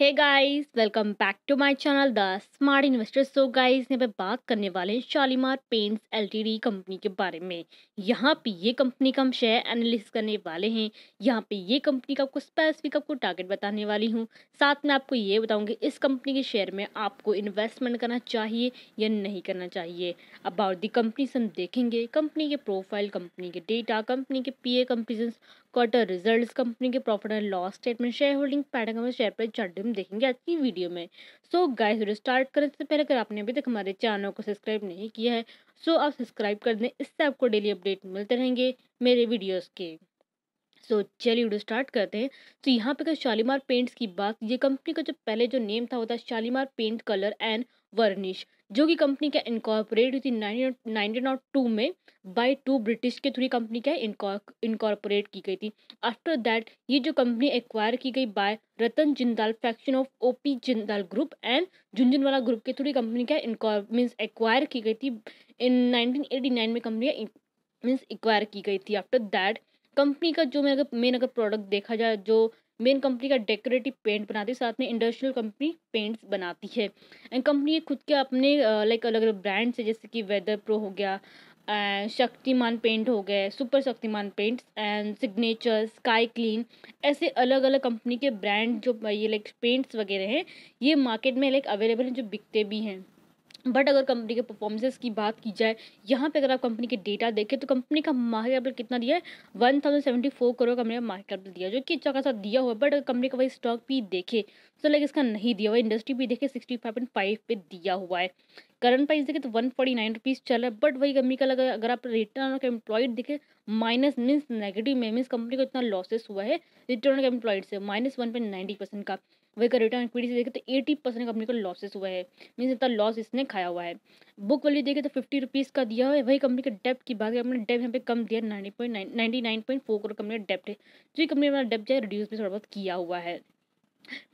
hey guys welcome back to my channel the smart investors so guys यहाँ पे बात करने वाले हैं शालीमार पेंट्स एलटीडी कंपनी के बारे में यहाँ पे ये कंपनी का हम शेयर एनालिसिस करने वाले हैं यहाँ पे ये कंपनी का आपको स्पेसिफिक आपको टारगेट बताने वाली हूँ साथ में आपको ये बताऊँगी इस कंपनी के शेयर में आपको इन्वेस्टमेंट करना चाहिए या नहीं करना चाहिए अबाउट दी से हम देखेंगे कंपनी के प्रोफाइल कंपनी के डेटा कंपनी के P A quarter results company के profit and loss statement share holding pattern हमें शेयर प्राइस चार्ट हम देखेंगे आज की वीडियो में सो गाइस वीडियो स्टार्ट करने से पहले अगर आपने अभी तक हमारे चैनल को सब्सक्राइब नहीं किया है सो आप सब्सक्राइब कर दें इससे आपको डेली अपडेट मिलते रहेंगे मेरे वीडियोज़ के सो चलिए वीडियो स्टार्ट करते हैं तो यहाँ पे अगर शालीमार पेंट्स की बात ये कंपनी का जो पहले जो नेम था वो था Shalimar paint colour and varnish जो कि कंपनी क्या इनकॉर्पोरेट हुई थी नाइनटीन नॉट टू में बाई टू ब्रिटिश के थ्रू कंपनी क्या इनकॉर्पोरेट की गई थी आफ्टर दैट ये जो कंपनी एक्वायर की गई by Ratan Jindal fraction of O P Jindal group and Jhunjhunwala group के थ्रू कंपनी क्या मीन्स एक्वायर की गई थी इन नाइनटीन एटी नाइन में कंपनी मीन्स एक्वायर की गई थी आफ्टर दैट कंपनी का जो मैं अगर मेन अगर प्रोडक्ट देखा जाए जो मेन कंपनी का डेकोरेटिव पेंट बनाती है साथ में इंडस्ट्रियल कंपनी पेंट्स बनाती है एंड कंपनी खुद के अपने लाइक अलग अलग ब्रांड्स है जैसे कि वेदर प्रो हो गया एंड शक्तिमान पेंट हो गए super Shaktiman paints and signature sky clean ऐसे अलग अलग कंपनी के ब्रांड जो ये लाइक पेंट्स वगैरह हैं ये मार्केट में लाइक अवेलेबल हैं जो बिकते भी हैं बट अगर कंपनी के परफॉर्मेंसेस की बात की जाए यहाँ पे अगर आप कंपनी के डेटा देखें तो कंपनी का मार्केट कैपिटल कितना दिया है one thousand seventy four crore company का मार्केट कैपिटल दिया जो कि अच्छा खासा दिया हुआ बट अगर कंपनी का वही स्टॉक भी देखे तो लाइक इसका नहीं दिया हुआ इंडस्ट्री भी देखे सिक्सटी फाइव पॉइंट फाइव पे दिया हुआ है करंट प्राइस देखें तो वन फोर्टी नाइन रुपीज़ चल रहा है बट वही कंपनी का लगा अगर आप रिटर्न ऑन एम्प्लॉयड देखें माइनस मीन्स नेगेटिव में मीन्स कंपनी को इतना लॉसेस हुआ है रिटर्न ऑन एम्प्लॉयड से minus one point ninety percent का वही तो का रिटर्न इक्विटी से देखें तो एटी परसेंट कंपनी का लॉसेस हुआ है मीन इतना लॉस इसने खाया हुआ है बुक वैल्यू देखें तो फिफ्टी रुपीज़ का दिया है वही कंपनी का डेप्ट की बात करें अपने यहाँ पे कम दिया ninety point nine ninety nine point four crore company का डेप्ट है जो तो कंपनी अपना डेप्ट जो है रिड्यूस भी थोड़ा बहुत किया हुआ है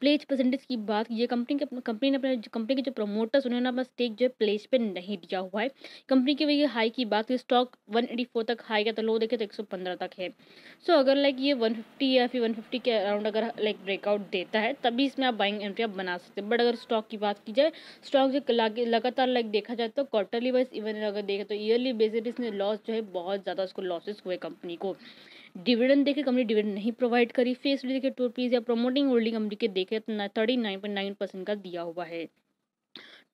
प्लेज परसेंटेज की बात ये कंपनी के कंपनी ने अपने कंपनी के जो प्रमोटर्स उन्होंने अपना स्टेक जो है प्लेज पे नहीं दिया हुआ है कंपनी के वही हाई की बात स्टॉक वन एटी फोर तक हाई गया तो लो देखे तो एक सौ पंद्रह तक है सो so, अगर लाइक ये वन फिफ्टी या फिर वन फिफ्टी के अराउंड अगर लाइक ब्रेकआउट देता है तभी इसमें आप बाइंग एंट्री आप बना सकते हैं बट अगर स्टॉक की बात की जाए स्टॉक जो लगातार लाइक देखा जाए तो क्वार्टरली वाइज इवन अगर देखें तो ईयरली बेसिस में लॉस जो है बहुत ज़्यादा उसको लॉसेस हुए कंपनी को डिविडेंड देखे कंपनी डिविडेंड नहीं प्रोवाइड करी फेस देखे टू रुपीज़ या प्रमोटिंग होल्डिंग कंपनी के देखे thirty nine point nine percent का दिया हुआ है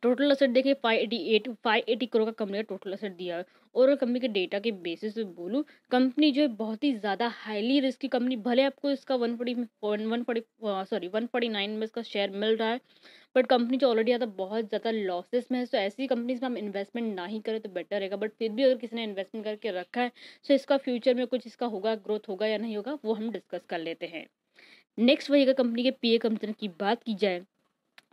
टोटल असेट देखिए five eighty eight five eighty crore का कंपनी का टोटल असेट दिया है और कंपनी के डेटा के बेसिस पे बोलूँ कंपनी जो है बहुत ही ज़्यादा हाईली रिस्की कंपनी भले आपको इसका one forty one forty sorry one forty nine में इसका शेयर मिल रहा है बट कंपनी जो ऑलरेडी आता बहुत ज़्यादा लॉसेस में है सो तो ऐसी कंपनीज में हम इन्वेस्टमेंट ना ही करें तो बेटर रहेगा बट फिर भी अगर किसी ने इन्वेस्टमेंट करके रखा है तो इसका फ्यूचर में कुछ इसका होगा ग्रोथ होगा या नहीं होगा वो हम डिस्कस कर लेते हैं नेक्स्ट वही अगर कंपनी के पी ए कंपनी की बात की जाए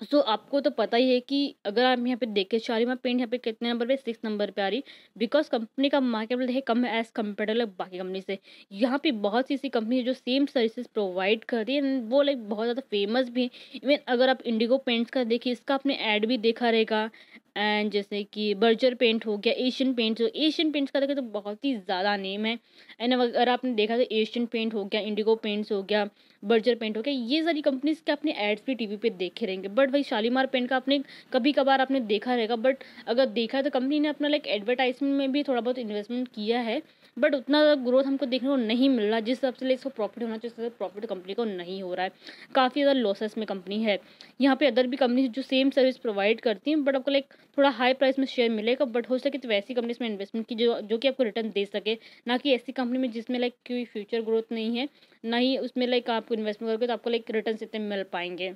सो so, आपको तो पता ही है कि अगर आप यहाँ पे देखे शालीमार पेंट यहाँ पे कितने नंबर पे सिक्स नंबर पे आ रही बिकॉज कंपनी का मार्केट है कम एज कम्पेयर बाकी कंपनी से यहाँ पे बहुत सी ऐसी कंपनी है जो सेम सर्विसेज प्रोवाइड कर रही है वो लाइक बहुत ज़्यादा फेमस भी है इवन अगर आप इंडिगो पेंट्स का देखिए इसका आपने एड भी देखा रहेगा एंड जैसे कि बर्जर पेंट हो गया एशियन पेंट हो एशियन पेंट्स का देखें तो बहुत ही ज़्यादा नेम है एंड अगर आपने देखा तो एशियन पेंट हो गया इंडिगो पेंट्स हो गया बर्जर पेंट हो गया ये सारी कंपनीज़ के अपने एड्स भी टीवी पे देखे रहेंगे बट भाई शालीमार पेंट का आपने कभी कभार आपने देखा रहेगा बट अगर देखा तो कंपनी ने अपना लाइक एडवर्टाइजमेंट में भी थोड़ा बहुत इन्वेस्टमेंट किया है बट उतना ग्रोथ हमको देखने को नहीं मिल रहा जिस हिसाब से इसको प्रॉफिट होना चाहिए प्रॉफिट कंपनी को नहीं हो रहा है काफ़ी ज़्यादा लॉसेस में कंपनी है यहाँ पे अदर भी कंपनी जो सेम सर्विस प्रोवाइड करती हैं बट आपको लाइक थोड़ा हाई प्राइस में शेयर मिलेगा बट हो सके तो वैसी कंपनीज में इन्वेस्टमेंट की जो जो कि आपको रिटर्न दे सके ना कि ऐसी कंपनी में जिसमें लाइक कोई फ्यूचर ग्रोथ नहीं है ना ही उसमें लाइक आपको इन्वेस्टमेंट करके तो आपको लाइक रिटर्न इतने मिल पाएंगे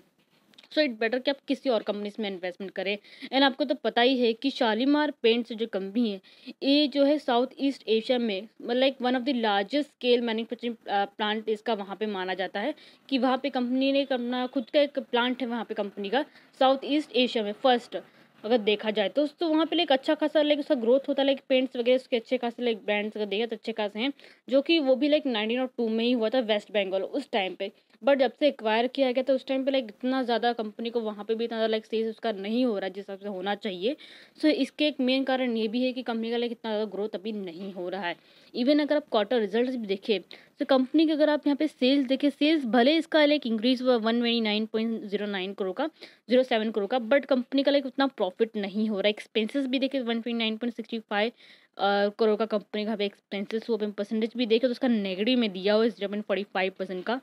सो इट बेटर कि आप किसी और कंपनी में इन्वेस्टमेंट करें एंड आपको तो पता ही है कि शालीमार पेंट्स जो कंपनी है ये जो है साउथ ईस्ट एशिया में like one of the largest scale manufacturing plant इसका वहाँ पे माना जाता है कि वहाँ पे कंपनी ने अपना खुद का एक प्लांट है वहाँ पे कंपनी का साउथ ईस्ट एशिया में फर्स्ट अगर देखा जाए तो तो वहाँ पे लाइक अच्छा खासा लाइक उसका ग्रोथ होता है लाइक पेंट्स वगैरह उसके अच्छे खासे लाइक ब्रांड्स अगर देखा तो अच्छे खासे हैं जो कि वो भी लाइक नाइनटीन और टू में ही हुआ था वेस्ट बंगाल उस टाइम पे बट जब से एक्वायर किया गया तो उस टाइम पे लाइक इतना ज़्यादा कंपनी को वहाँ पे भी इतना ज़्यादा लाइक सेल्स उसका नहीं हो रहा है जिस हिसाब से होना चाहिए सो so, इसके एक मेन कारण ये भी है कि कंपनी का लाइक इतना ज़्यादा ग्रोथ अभी नहीं हो रहा है इवन अगर आप क्वार्टर रिजल्ट भी देखें तो कंपनी के अगर आप यहाँ पे सेल्स देखें सेल्स भले इसका लाइक इंक्रीज हुआ one twenty nine point zero nine crore का जीरो सेवन करोड़ का बट कंपनी का लाइक उतना प्रॉफिट नहीं हो रहा एक्सपेंसेस भी देखे one twenty nine point sixty five crore का कंपनी का एक्सपेंसेस हुआ परसेंटेज भी देखे तो उसका नेगेटिव में दिया हुआ zero point forty five percent का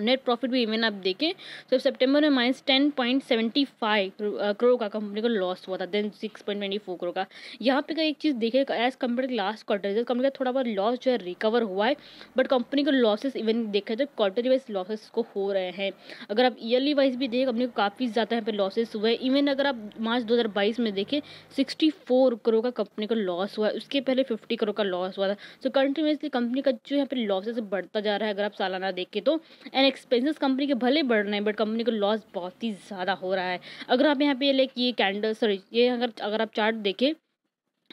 नेट प्रॉफिट भी इवन आप देखें तो सितंबर में minus ten point seventy five crore का कंपनी को लॉस हुआ था then six point twenty four crore का यहाँ पे का एक चीज़ देखे एज कम्पेयर लास्ट क्वार्टर जब कंपनी का थोड़ा बहुत लॉस जो है रिकवर हुआ है बट कंपनी को लॉसेस इवन देखा तो क्वार्टर वाइज लॉसेस को हो रहे हैं अगर आप ईयरली वाइज भी देखें कंपनी को काफ़ी ज़्यादा यहाँ पर लॉसेस हुए इवन अगर आप मार्च दो हज़ार बाईस में देखें सिक्सटी फोर करोड़ का कंपनी को लॉस हुआ है उसके पहले फिफ्टी करोड़ का लॉस हुआ था सो कंटिन्यूसली कंपनी का जो यहाँ पर लॉसेस बढ़ता जा रहा है अगर आप सालाना देखें तो एंड एक्सपेंसेस कंपनी के भले बढ़ रहे हैं बट कंपनी को लॉस बहुत ही ज़्यादा हो रहा है अगर आप यहाँ पे लाइक ये कैंडल सॉरी ये अगर अगर आप चार्ट देखें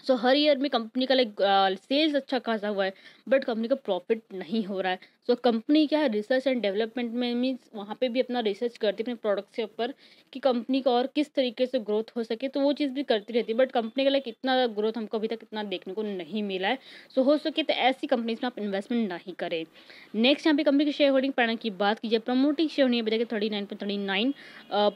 सो so, हर ईयर में कंपनी का लाइक सेल्स uh, अच्छा खासा हुआ है बट कंपनी का प्रॉफिट नहीं हो रहा है सो so, कंपनी क्या है रिसर्च एंड डेवलपमेंट में मीन्स वहाँ पे भी अपना रिसर्च करती है अपने प्रोडक्ट्स के ऊपर कि कंपनी का और किस तरीके से ग्रोथ हो सके तो वो चीज़ भी करती रहती है बट कंपनी का लाइक इतना ग्रोथ हमको अभी तक इतना देखने को नहीं मिला है सो so, हो सके तो ऐसी कंपनीज में आप इन्वेस्टमेंट ना ही करें नेक्स्ट यहाँ पे कंपनी की शेयर होल्डिंग पैनल की बात कीजिए प्रमोटिंग शेयर होल्डिंग अभी तक thirty nine point thirty nine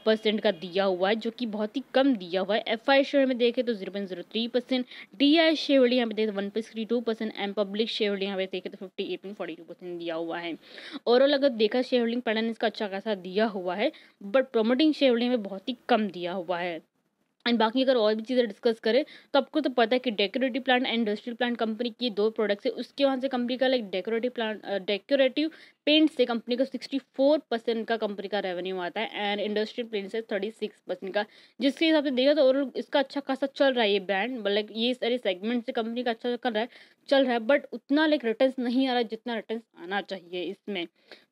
percent का दिया हुआ है जो कि बहुत ही कम दिया हुआ है एफ आई शेयर में देखें तो zero point zero three percent D I share holding यहाँ पे देखें one point three two percent and public share holding यहाँ पे देखें तो fifty eight point forty two percent दिया हुआ है ओवरऑल अगर देखा शेयर होल्डिंग पैटर्न इसका अच्छा खासा दिया हुआ है बट प्रोमोटिंग शेयर होल्डिंग में बहुत ही कम दिया हुआ है एंड बाकी अगर और भी चीज़ें डिस्कस करें तो आपको तो पता है कि decorative plant and industrial plant company की दो प्रोडक्ट्स है उसके वहाँ से कंपनी का like decorative plant decorative paint से कंपनी का सिक्सटी फोर परसेंट का कंपनी का रेवेन्यू आता है एंड इंडस्ट्रियल पेंट से थर्टी सिक्स परसेंट का जिसके हिसाब से देखा तो और इसका अच्छा खासा चल रहा है ये ब्रांड लाइक ये सारे सेगमेंट से कंपनी का अच्छा कर रहा है चल रहा है बट उतना लाइक रिटर्न नहीं आ रहा जितना रिटर्न आना चाहिए इसमें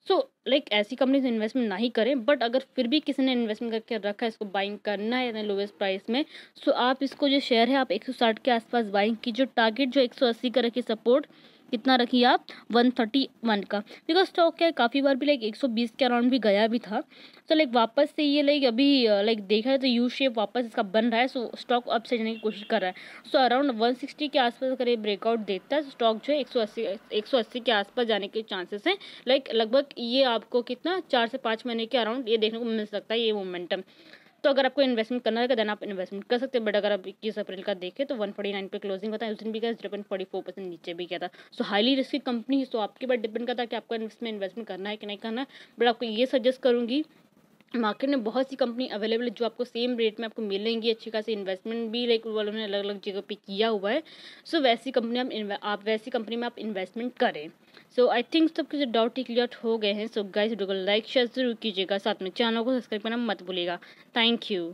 सो लाइक ऐसी कंपनीज इन्वेस्टमेंट ना ही करें बट अगर फिर भी किसी ने इन्वेस्टमेंट करके रखा है इसको बाइंग करना है लोवेस्ट प्राइस में सो so आप इसको जो शेयर है आप एक सौ साठ के आसपास बाइंग की जो टारगेट जो अस्सी का रखिए सपोर्ट कितना रखिए आप वन थर्टी वन का बिकॉज स्टॉक क्या है काफ़ी बार भी लाइक एक सौ बीस के अराउंड भी गया भी था सो so, लाइक वापस से ये लाइक अभी लाइक देखा है तो यू शेप वापस इसका बन रहा है सो स्टॉक अप से जाने की कोशिश कर रहा है सो अराउंड वन सिक्सटी के आसपास अगर ये ब्रेकआउट देता है स्टॉक तो जो है एक सौ अस्सी एक सौ अस्सी के आसपास जाने के चांसेस हैं लाइक लगभग ये आपको कितना चार से पाँच महीने के अराउंड ये देखने को मिल सकता है ये मोमेंटम तो अगर आपको इन्वेस्टमेंट करना है देन तो आप इन्वेस्टमेंट कर सकते हैं बट अगर आप इक्कीस अप्रैल का देखें तो वन फोर्टी नाइन पर क्लोजिंग होता है उस दिन भी गया zero point forty four percent नीचे भी गया था सो हाईली रिस्की कंपनी है तो आपके पास डिपेंड करता है कि आपको इसमें इन्वेस्टमेंट करना है कि नहीं करना है बट आपको ये सजेस्ट करूँगी मार्केट में बहुत सी कंपनी अवेलेबल है जो आपको सेम रेट में आपको मिलेंगी अच्छी खासी इन्वेस्टमेंट भी लाइक ने अलग अलग जगह पे किया हुआ है सो so, वैसी कंपनी आप वैसी कंपनी में आप इन्वेस्टमेंट करें सो आई थिंक सबके जो डाउट ही क्लियर हो गए हैं सो गाइस वीडियो को लाइक शेयर जरूर कीजिएगा साथ में चैनल को सब्सक्राइब करना मत भूलिएगा थैंक यू